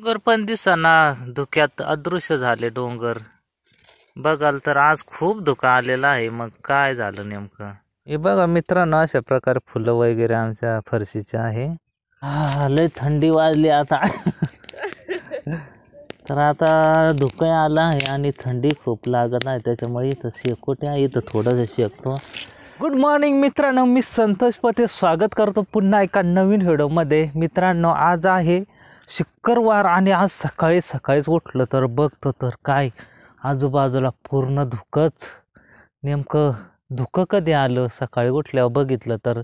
डोंगर पण दिसना धुक्यात अदृश्य झाले डोंगर बघाल तर आज खूप धुका आलेला आहे मग काय झालं नेमकं हे बघा मित्रांनो अशा प्रकारे फुलं वगैरे आमच्या फरशीचे आहे हा लय थंडी वाजली आता तर आता धुकं आला आहे आणि थंडी खूप लागत आहे त्याच्यामुळे इथं आहे इथं थोडंसं शेकतो गुड मॉर्निंग मित्रांनो मी संतोष पते स्वागत करतो पुन्हा एका नवीन व्हिडिओमध्ये मित्रांनो आज आहे शुक्रवार आणि आज सकाळी सकाळीच उठलं तर बघतो तर काय आजूबाजूला पूर्ण धुकंच नेमकं धुकं कधी आलं सकाळी उठल्यावर बघितलं तर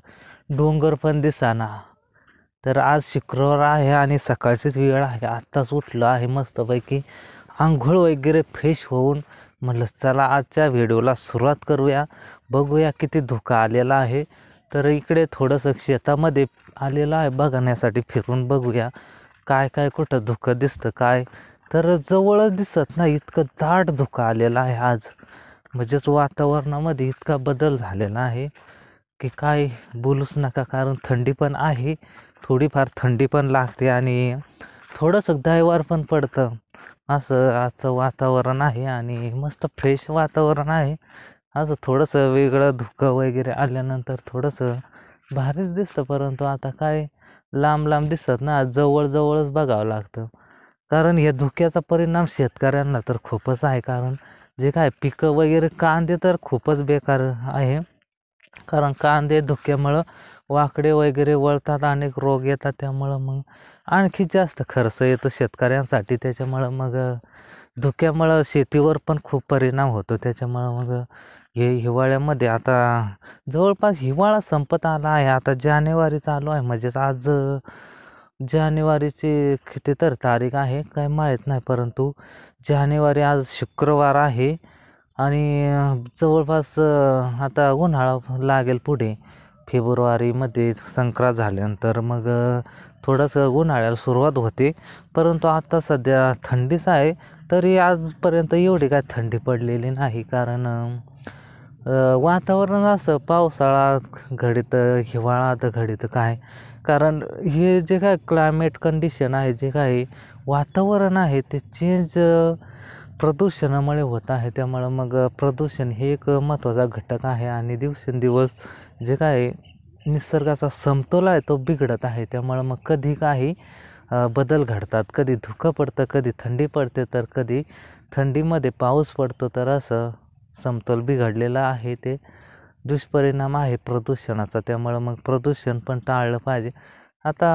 डोंगर पण दिसाना तर आज शुक्रवार आहे आणि सकाळचीच वेळ आहे आत्ताच उठलं आहे मस्तपैकी आंघोळ वगैरे फ्रेश होऊन म्हटलं चला आजच्या व्हिडिओला सुरुवात करूया बघूया किती धुका आलेला आहे तर इकडे थोडंसं शेतामध्ये आलेलं आहे बघण्यासाठी फिरून बघूया काय काय कुठं धुकं दिसतं काय तर जवळच दिसत नाही इतकं दाट धुकं आलेलं आहे आज म्हणजेच वातावरणामध्ये इतका बदल झालेला आहे की काय बोलूच नका कारण थंडी पण आहे थोडीफार थंडी पण लागते आणि थोडंसं गायवार पण पडतं असं आजचं वातावरण आहे आणि मस्त फ्रेश वातावरण आहे असं थोडंसं वेगळं धुकं वगैरे आल्यानंतर थोडंसं भारीच दिसतं परंतु आता काय लांब लांब दिसत ना जवळ जवळच बघावं लागतं कारण या धुक्याचा परिणाम शेतकऱ्यांना तर खूपच आहे कारण जे काय पिकं वगैरे कांदे तर खूपच बेकार आहे कारण कांदे धुक्यामुळं वाकडे वगैरे वळतात अनेक रोग येतात त्यामुळं मग आणखी जास्त खर्च येतो शेतकऱ्यांसाठी त्याच्यामुळं मग धुक्यामुळं शेतीवर पण खूप परिणाम होतो त्याच्यामुळं मग हे हिवाळ्यामध्ये आता जवळपास हिवाळा संपत आला आहे आता जानेवारी चालू आहे म्हणजेच आज जानेवारीची किती तर तारीख आहे काय माहीत नाही परंतु जानेवारी आज शुक्रवार आहे आणि जवळपास आता उन्हाळा लागेल पुढे फेब्रुवारीमध्ये संक्रांत झाल्यानंतर मग थोडंसं उन्हाळ्याला सुरुवात होते परंतु आता सध्या थंडीच आहे तरी आजपर्यंत एवढी काय थंडी पडलेली नाही कारण वातावरण असं पावसाळा घडीत हिवाळा घडीत काय कारण हे जे काय क्लायमेट कंडिशन आहे जे काय वातावरण आहे ते चेंज प्रदूषणामुळे होत आहे त्यामुळं मग प्रदूषण हे एक महत्त्वाचा घटक आहे आणि दिवसेंदिवस जे काय निसर्गाचा समतोल आहे तो बिघडत आहे त्यामुळं मग कधी काही बदल घडतात कधी धुकं पडतं कधी थंडी पडते तर कधी थंडीमध्ये पाऊस पडतो तर असं समतोल बिघडलेला आहे ते दुष्परिणाम आहे प्रदूषणाचा त्यामुळं मग प्रदूषण पण टाळलं पाहिजे आता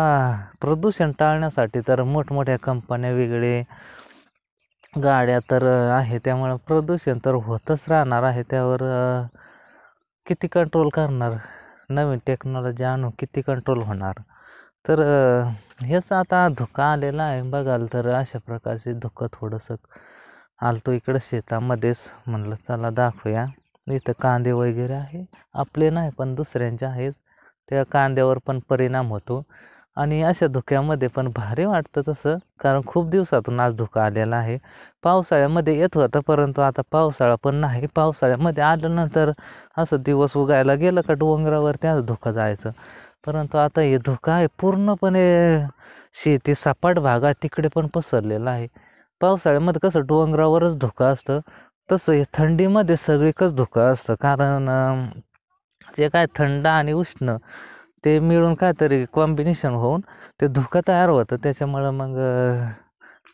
प्रदूषण टाळण्यासाठी तर मोठमोठ्या कंपन्या वेगळे गाड्या तर आहे त्यामुळं प्रदूषण तर होतच राहणार आहे त्यावर किती कंट्रोल करणार नवीन टेक्नॉलॉजी आणू किती कंट्रोल होणार तर हेच आता धोका आलेला आहे बघाल तर अशा प्रकारचे धोका थोडंसं आलतो इकडं शेतामध्येच म्हणलं चला दाखवूया इथं कांदे वगैरे आहे आपले नाही पण दुसऱ्यांचे आहेच त्या कांद्यावर पण परिणाम होतो आणि अशा धुक्यामध्ये पण भारी वाटतं तसं कारण खूप दिवसातून आज धोका आलेला आहे पावसाळ्यामध्ये येत होतं परंतु आता पावसाळा पण नाही पावसाळ्यामध्ये आल्यानंतर असं दिवस उगायला गेलं का डोंगरावरती असं धुकं जायचं परंतु आता हे धुकं आहे पूर्णपणे शेती सपाट भागात तिकडे पण पसरलेला आहे पावसाळ्यामध्ये कसं डोंगरावरच धोका असतं तसं हे थंडीमध्ये सगळीकच धोका असतं कारण जे काय थंड आणि उष्ण ते मिळून काहीतरी कॉम्बिनेशन होऊन ते धुकं तयार होतं त्याच्यामुळं मग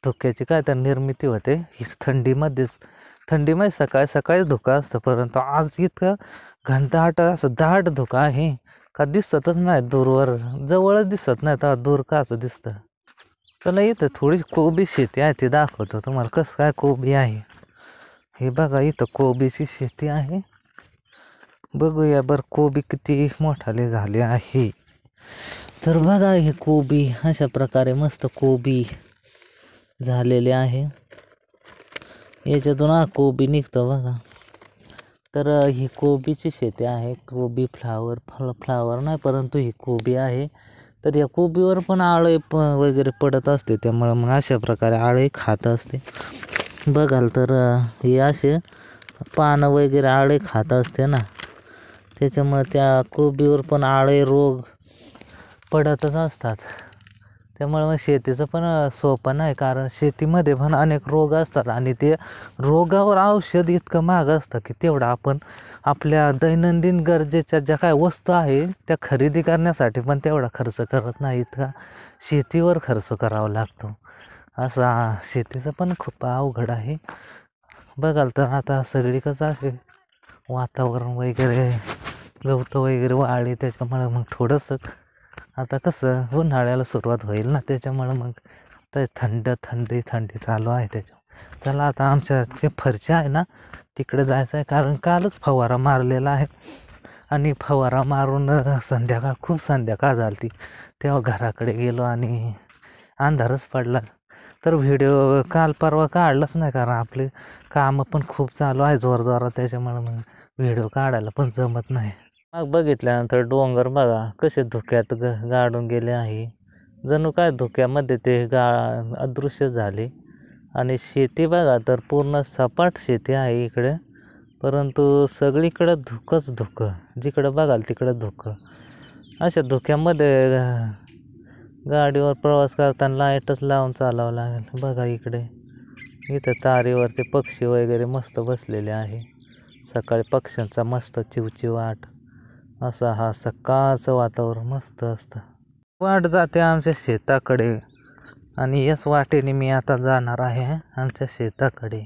धुक्याची काय तर निर्मिती होते ही थंडीमध्येच थंडीमध्ये सकाळी सकाळीच धोका असतं परंतु आज इतकं घंटाट असं दाट धोका आहे का दिसतच नाही दूरवर जवळच दिसत नाही तर दूर का असं दिसतं चला इथं थोडी कोबी शेती आहे ती दाखवतो तुम्हाला कसं काय कोबी आहे हे बघा इथं कोबीची शेती आहे बघूया बरं कोबी किती मोठाले झाले आहे तर बघा हे कोबी अशा प्रकारे मस्त कोबी झालेले आहे याच्यातून हा कोबी निघतं बघा तर ही कोबीची शेती आहे कोबी फ्लावर फ्लावर नाही परंतु ही कोबी आहे तर या कोबीवर पण आळे प वगैरे पडत असते त्यामुळं मग अशा प्रकारे आळे खात असते बघाल तर हे असे पानं वगैरे आळे खात असते ना त्याच्यामुळे त्या कोबीवर पण आळे रोग पडतच असतात त्यामुळे मग शेतीचं पण सोपं नाही कारण शेतीमध्ये पण अनेक रोग असतात आणि ते रोगावर औषध इतकं महाग असतं की तेवढं आपण आपल्या दैनंदिन गरजेच्या ज्या काय वस्तू आहे त्या खरेदी करण्यासाठी पण तेवढा खर्च करत नाहीत का शेतीवर खर्च करावा लागतो असा शेतीचं पण खूप अवघड आहे बघाल तर आता कसं असे वातावरण वगैरे गवतं वगैरे वाळी त्याच्यामुळं मग थोडंसं आता कसं उन्हाळ्याला सुरुवात होईल ना त्याच्यामुळं मग ते थंड थंडी थंडी चालू आहे त्याच्यामुळे चला आता आमच्या जे फरच्या आहे ना तिकडे जायचं आहे कारण कालच फवारा मारलेला आहे आणि फवारा मारून संध्याकाळ खूप संध्याकाळ झाली ती तेव्हा घराकडे गेलो आणि अंधारच पडला तर व्हिडिओ काल परवा काढलाच नाही कारण आपले कामं पण खूप चालू आहे जोर जोरात त्याच्यामुळे मग व्हिडिओ काढायला पण जमत नाही मग बघितल्यानंतर डोंगर बघा कसे धुक्यात ग गाडून गेले आहे जणू काय धुक्यामध्ये ते गा अदृश्य झाले आणि शेती बघा तर पूर्ण सपाट शेती आहे इकडे परंतु सगळीकडं धुकंच धुकं जिकडं बघाल तिकडं धुकं अशा धुक्यामध्ये गाडीवर प्रवास करताना लाईटच लावून चालावं लागेल बघा इकडे इथं तारीवरचे पक्षी वगैरे मस्त बसलेले आहे सकाळी पक्ष्यांचा मस्त चिवचिवाट असा हा सकाळचं वातावरण मस्त असतं वाट जाते आमच्या शेताकडे आणि याच वाटेने मी आता जाणार आहे आमच्या शेताकडे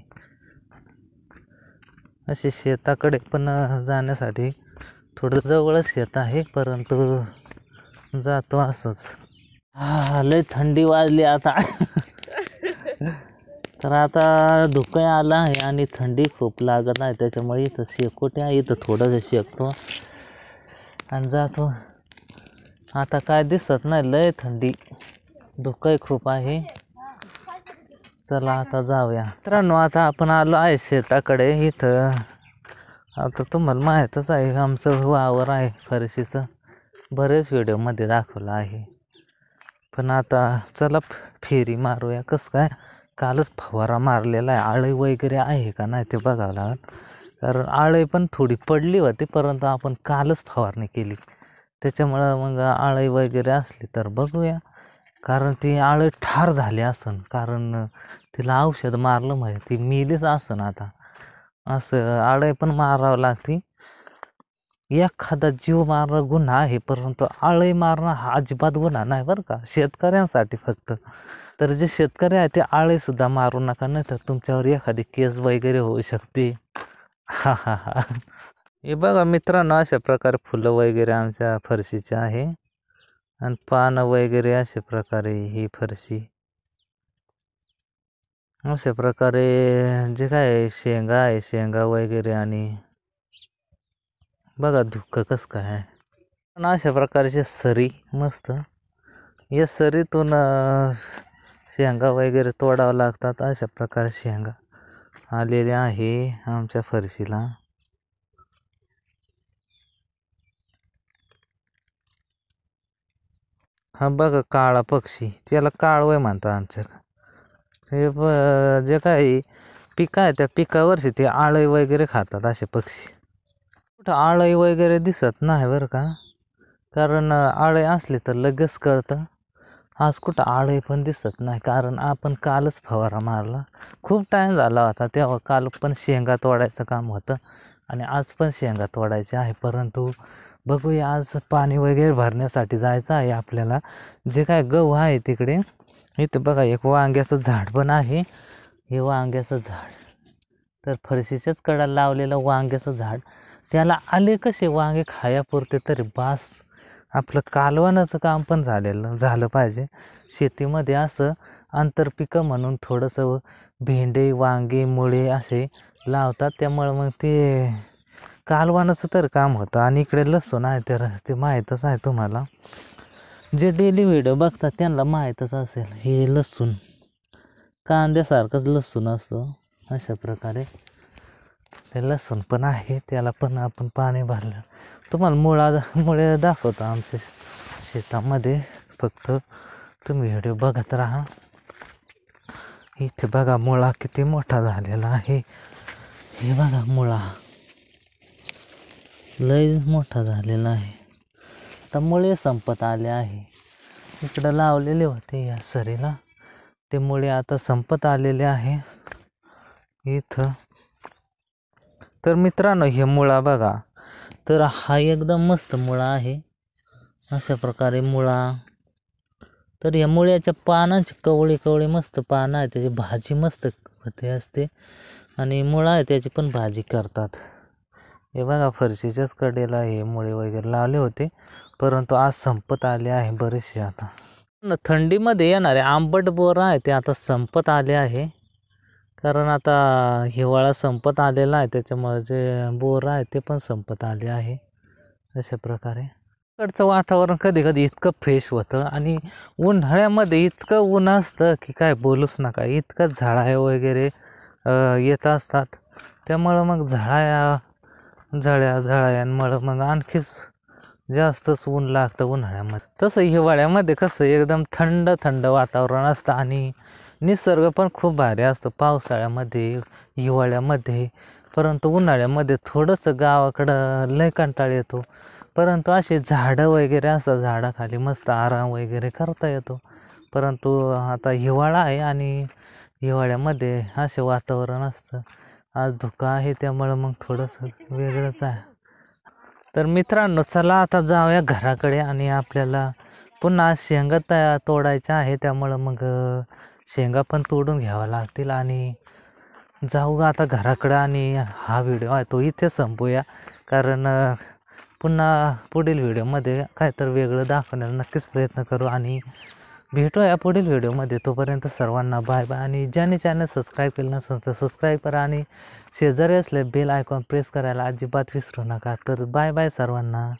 असे शेताकडे पण जाण्यासाठी थोडं जवळच शेत आहे परंतु जातो असंच हा लय थंडी वाजली आता तर आता धुकं आला आहे आणि थंडी खूप लागत आहे त्याच्यामुळे इथं आहे इथं थोडंसं शेकतो आणि जातो आता काय दिसत नाही लय थंडी दुःखही खूप आहे चला आता जाऊया मित्रांनो आता आपण आलो आहे शेताकडे इथं आता तुम्हाला माहीतच आहे आमचं वावर आहे फरशीचं बरेच व्हिडिओमध्ये दाखवलं आहे पण आता चला फेरी मारूया कसं काय कालच फवारा मारलेला आहे आळे वगैरे आहे का नाही ते बघावं लागेल कारण आळे पण थोडी पडली होती परंतु आपण कालच फवारणी केली त्याच्यामुळं मग आळे वगैरे असली तर बघूया कारण ती आळं ठार झाली असन कारण तिला औषध मारलं म्हणजे ती मेलीच असन आता असं आळं पण मारावं लागते एखादा जीव मारणं गुन्हा आहे परंतु आळी मारणं हा अजिबात गुन्हा नाही बरं का शेतकऱ्यांसाठी फक्त तर जे शेतकरी आहे ते आळेसुद्धा मारू नका नाही तर तुमच्यावर एखादी केस वगैरे होऊ शकते हा हा हा हे बघा मित्रांनो अशा प्रकारे फुलं वगैरे आमच्या फरशीचे आहे आणि पानं वगैरे अशा प्रकारे ही फरशी अशा प्रकारे जे काय शेंगा आहे शेंगा वगैरे आणि बघा दुःख कस काय पण अशा प्रकारचे सरी मस्त या सरीतून शेंगा वगैरे तोडावं लागतात अशा प्रकारे शेंगा आलेले आहे आमच्या फरशीला हा बघा काळा पक्षी त्याला काळवय म्हणतात आमच्याकडं हे ब जे काही पिकं आहे त्या पिकावरशी ते आळई वगैरे खातात असे पक्षी कुठं आळई वगैरे दिसत नाही बरं का कारण आळई असली तर लगेच कळतं आज कुठं आळई पण दिसत नाही कारण आपण कालच फवारा मारला खूप टाईम झाला होता तेव्हा काल पण शेंगा तोडायचं काम होतं आणि आज पण शेंगा तोडायचे आहे परंतु बघूया आज पाणी वगैरे भरण्यासाठी जायचं आहे आपल्याला जे काय गहू आहे तिकडे इथं बघा एक वांग्याचं झाड पण आहे हे वांग्याचं झाड तर फरशीच्याच कडा लावलेलं वांग्याचं झाड त्याला आले कसे वांगे खायापुरते तरी बास आपलं कालवानाचं काम पण झालेलं झालं पाहिजे शेतीमध्ये असं आंतरपिकं म्हणून थोडंसं भेंडे वांगे मुळे असे लावतात त्यामुळे मग ते कालवानाचं तर काम होतं आणि इकडे लसूण आहे तर ते माहीतच आहे तुम्हाला जे डेली व्हिडिओ बघतात त्यांना माहीतच असेल हे लसूण कांद्यासारखंच लसूण असतं अशा प्रकारे ते लसूण पण आहे त्याला पण आपण पाणी भरलं तुम्हाला मुळा मुळे दाखवतो आमच्या शेतामध्ये फक्त तुम्ही व्हिडिओ बघत राहा इथे बघा मुळा किती मोठा झालेला आहे हे बघा मुळा लय मोठा झालेला आहे आता मुळे संपत आले आहे इकडं लावलेले होते या सरीला ते मुळे आता संपत आलेले आहे इथं तर मित्रांनो हे मुळा बघा तर हा एकदम मस्त मुळा आहे अशा प्रकारे मुळा तर या मुळ्याच्या पानांची कवळी कवळी मस्त पानं आहे त्याची भाजी मस्त होते असते आणि मुळा आहे त्याची पण भाजी करतात हे बघा फरशीच्याच कडेला हे मुळे वगैरे लावले होते परंतु आज संपत आले आहे बरेचसे आता थंडीमध्ये येणारे आंबट बोरं आहे ते आता संपत आले आहे कारण आता हिवाळा संपत आलेला आहे त्याच्यामुळे जे बोरं आहे ते पण संपत आले आहे अशा प्रकारे इकडचं वातावरण कधी कधी इतकं फ्रेश होतं आणि उन्हाळ्यामध्ये इतकं ऊन असतं की काय बोलूच नका इतकं झाडा वगैरे येत असतात त्यामुळं मग झाडा झळ्या झळ्यांमुळं मग आणखीच जास्तच ऊन लागतं उन्हाळ्यामध्ये तसं हिवाळ्यामध्ये कसं एकदम थंड थंड वातावरण असतं आणि निसर्ग पण खूप भारी असतो पावसाळ्यामध्ये हिवाळ्यामध्ये परंतु उन्हाळ्यामध्ये थोडंसं गावाकडं लय कंटाळ येतो परंतु असे झाडं वगैरे असतात झाडाखाली मस्त आराम वगैरे करता येतो परंतु आता हिवाळा आहे आणि हिवाळ्यामध्ये असे वातावरण असतं आज धुका आहे त्यामुळं मग थोडंसं वेगळंच आहे तर मित्रांनो चला आता जाऊया घराकडे आणि आपल्याला पुन्हा शेंगा तया तोडायच्या आहे त्यामुळं मग शेंगा पण तोडून घ्यावं लागतील आणि जाऊ आता घराकडं आणि हा व्हिडिओ आहे तो इथे संपूया कारण पुन्हा पुढील व्हिडिओमध्ये काहीतरी वेगळं दाखवण्याचा नक्कीच प्रयत्न करू आणि भेटू या पुढील व्हिडिओमध्ये तोपर्यंत सर्वांना बाय बाय आणि ज्याने चॅनल सबस्क्राईब केलं नसेल तर सबस्क्राईब करा आणि शेजारी असले बेल आयकॉन प्रेस करायला अजिबात विसरू नका तर बाय बाय सर्वांना